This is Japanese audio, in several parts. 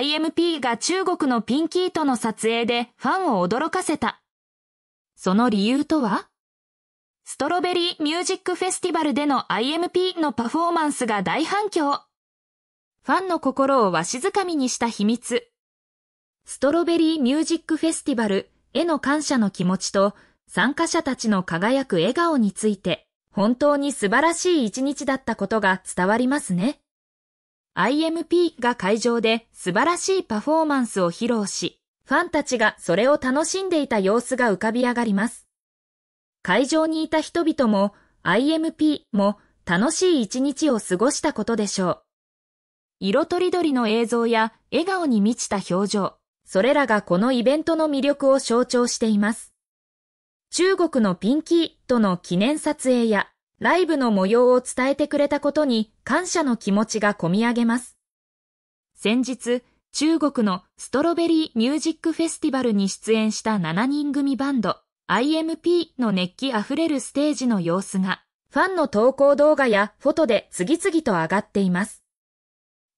IMP が中国のピンキーとの撮影でファンを驚かせた。その理由とはストロベリーミュージックフェスティバルでの IMP のパフォーマンスが大反響。ファンの心をわしづかみにした秘密。ストロベリーミュージックフェスティバルへの感謝の気持ちと参加者たちの輝く笑顔について本当に素晴らしい一日だったことが伝わりますね。IMP が会場で素晴らしいパフォーマンスを披露し、ファンたちがそれを楽しんでいた様子が浮かび上がります。会場にいた人々も IMP も楽しい一日を過ごしたことでしょう。色とりどりの映像や笑顔に満ちた表情、それらがこのイベントの魅力を象徴しています。中国のピンキーとの記念撮影やライブの模様を伝えてくれたことに感謝の気持ちが込み上げます。先日、中国のストロベリーミュージックフェスティバルに出演した7人組バンド IMP の熱気あふれるステージの様子がファンの投稿動画やフォトで次々と上がっています。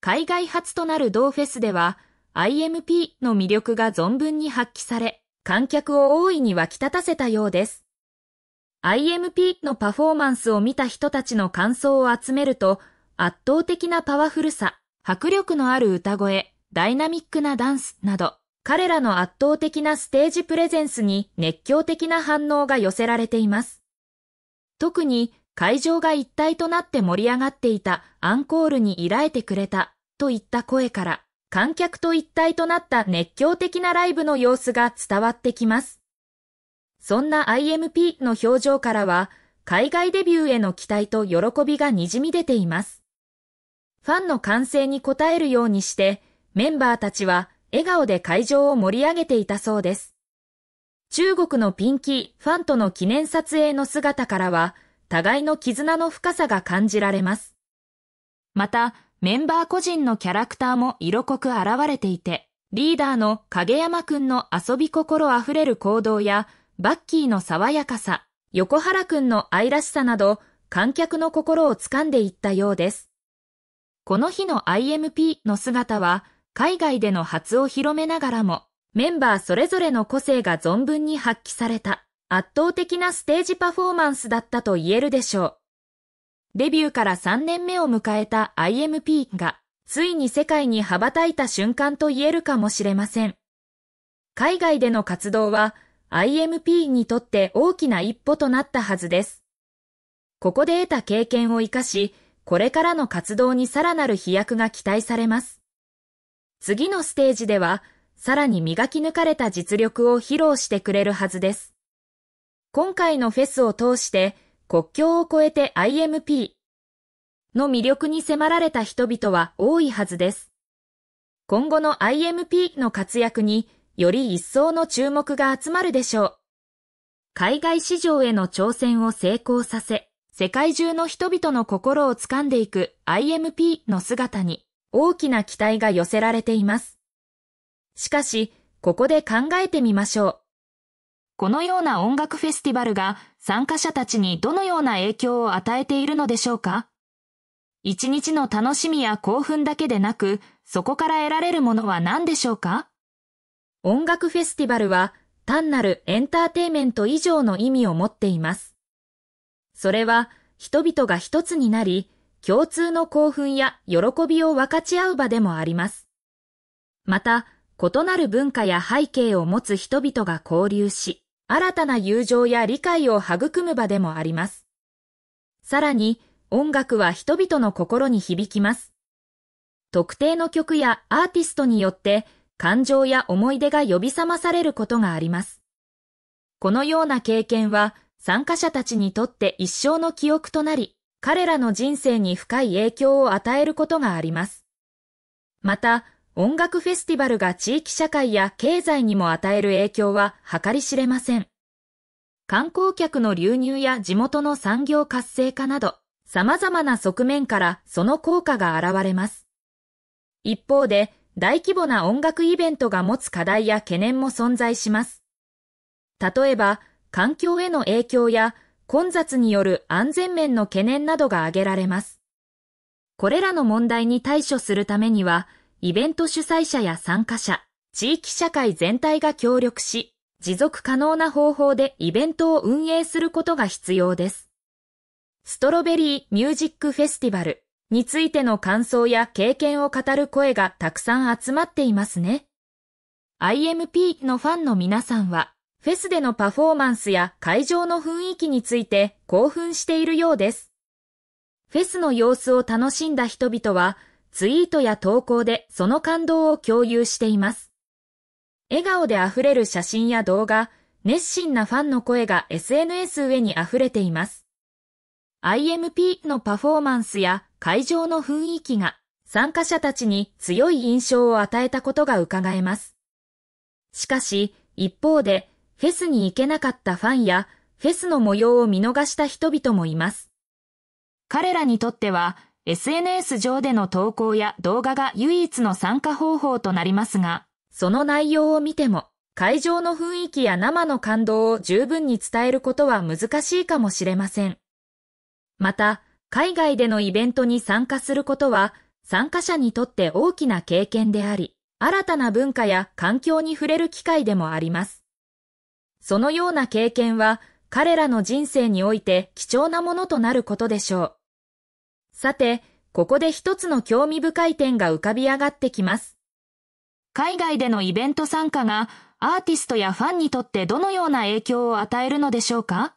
海外初となる同フェスでは IMP の魅力が存分に発揮され観客を大いに沸き立たせたようです。IMP のパフォーマンスを見た人たちの感想を集めると、圧倒的なパワフルさ、迫力のある歌声、ダイナミックなダンスなど、彼らの圧倒的なステージプレゼンスに熱狂的な反応が寄せられています。特に会場が一体となって盛り上がっていたアンコールに依頼てくれたといった声から、観客と一体となった熱狂的なライブの様子が伝わってきます。そんな IMP の表情からは、海外デビューへの期待と喜びが滲み出ています。ファンの歓声に応えるようにして、メンバーたちは笑顔で会場を盛り上げていたそうです。中国のピンキー、ファンとの記念撮影の姿からは、互いの絆の深さが感じられます。また、メンバー個人のキャラクターも色濃く現れていて、リーダーの影山くんの遊び心あふれる行動や、バッキーの爽やかさ、横原くんの愛らしさなど、観客の心を掴んでいったようです。この日の IMP の姿は、海外での初を広めながらも、メンバーそれぞれの個性が存分に発揮された、圧倒的なステージパフォーマンスだったと言えるでしょう。デビューから3年目を迎えた IMP が、ついに世界に羽ばたいた瞬間と言えるかもしれません。海外での活動は、IMP にとって大きな一歩となったはずです。ここで得た経験を活かし、これからの活動にさらなる飛躍が期待されます。次のステージでは、さらに磨き抜かれた実力を披露してくれるはずです。今回のフェスを通して、国境を越えて IMP の魅力に迫られた人々は多いはずです。今後の IMP の活躍により一層の注目が集まるでしょう。海外市場への挑戦を成功させ、世界中の人々の心を掴んでいく IMP の姿に大きな期待が寄せられています。しかし、ここで考えてみましょう。このような音楽フェスティバルが参加者たちにどのような影響を与えているのでしょうか一日の楽しみや興奮だけでなく、そこから得られるものは何でしょうか音楽フェスティバルは単なるエンターテイメント以上の意味を持っています。それは人々が一つになり、共通の興奮や喜びを分かち合う場でもあります。また、異なる文化や背景を持つ人々が交流し、新たな友情や理解を育む場でもあります。さらに、音楽は人々の心に響きます。特定の曲やアーティストによって感情や思い出が呼び覚まされることがあります。このような経験は参加者たちにとって一生の記憶となり、彼らの人生に深い影響を与えることがあります。また、音楽フェスティバルが地域社会や経済にも与える影響は計り知れません。観光客の流入や地元の産業活性化など、様々な側面からその効果が現れます。一方で、大規模な音楽イベントが持つ課題や懸念も存在します。例えば、環境への影響や混雑による安全面の懸念などが挙げられます。これらの問題に対処するためには、イベント主催者や参加者、地域社会全体が協力し、持続可能な方法でイベントを運営することが必要です。ストロベリーミュージックフェスティバルについての感想や経験を語る声がたくさん集まっていますね。IMP のファンの皆さんは、フェスでのパフォーマンスや会場の雰囲気について興奮しているようです。フェスの様子を楽しんだ人々は、ツイートや投稿でその感動を共有しています。笑顔で溢れる写真や動画、熱心なファンの声が SNS 上に溢れています。IMP のパフォーマンスや会場の雰囲気が参加者たちに強い印象を与えたことが伺えます。しかし、一方で、フェスに行けなかったファンや、フェスの模様を見逃した人々もいます。彼らにとっては、SNS 上での投稿や動画が唯一の参加方法となりますが、その内容を見ても、会場の雰囲気や生の感動を十分に伝えることは難しいかもしれません。また、海外でのイベントに参加することは、参加者にとって大きな経験であり、新たな文化や環境に触れる機会でもあります。そのような経験は、彼らの人生において貴重なものとなることでしょう。さて、ここで一つの興味深い点が浮かび上がってきます。海外でのイベント参加がアーティストやファンにとってどのような影響を与えるのでしょうか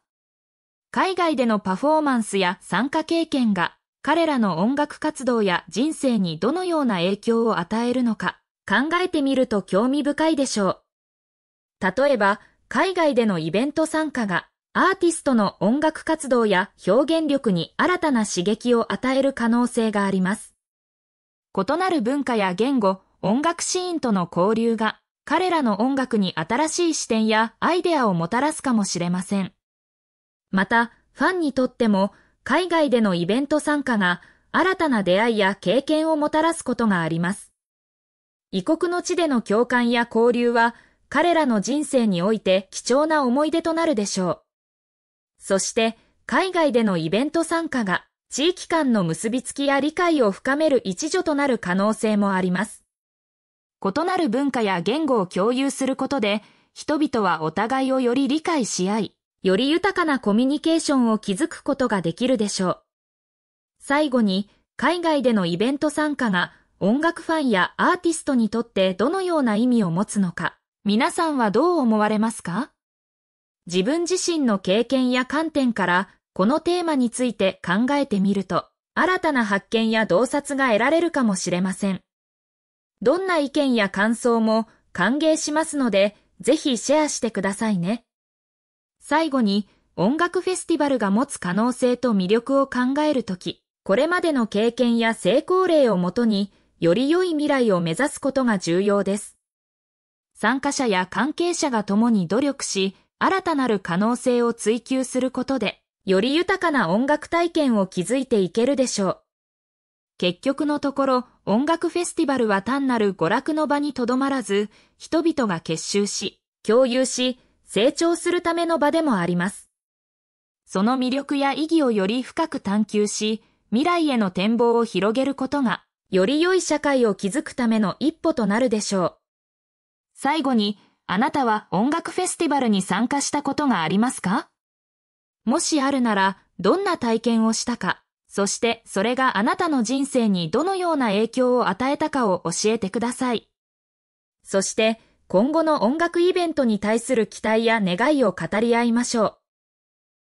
海外でのパフォーマンスや参加経験が彼らの音楽活動や人生にどのような影響を与えるのか考えてみると興味深いでしょう。例えば、海外でのイベント参加がアーティストの音楽活動や表現力に新たな刺激を与える可能性があります。異なる文化や言語、音楽シーンとの交流が彼らの音楽に新しい視点やアイデアをもたらすかもしれません。また、ファンにとっても、海外でのイベント参加が、新たな出会いや経験をもたらすことがあります。異国の地での共感や交流は、彼らの人生において貴重な思い出となるでしょう。そして、海外でのイベント参加が、地域間の結びつきや理解を深める一助となる可能性もあります。異なる文化や言語を共有することで、人々はお互いをより理解し合い、より豊かなコミュニケーションを築くことができるでしょう。最後に、海外でのイベント参加が音楽ファンやアーティストにとってどのような意味を持つのか、皆さんはどう思われますか自分自身の経験や観点からこのテーマについて考えてみると、新たな発見や洞察が得られるかもしれません。どんな意見や感想も歓迎しますので、ぜひシェアしてくださいね。最後に音楽フェスティバルが持つ可能性と魅力を考えるとき、これまでの経験や成功例をもとに、より良い未来を目指すことが重要です。参加者や関係者が共に努力し、新たなる可能性を追求することで、より豊かな音楽体験を築いていけるでしょう。結局のところ、音楽フェスティバルは単なる娯楽の場にとどまらず、人々が結集し、共有し、成長するための場でもあります。その魅力や意義をより深く探求し、未来への展望を広げることが、より良い社会を築くための一歩となるでしょう。最後に、あなたは音楽フェスティバルに参加したことがありますかもしあるなら、どんな体験をしたか、そしてそれがあなたの人生にどのような影響を与えたかを教えてください。そして、今後の音楽イベントに対する期待や願いを語り合いましょう。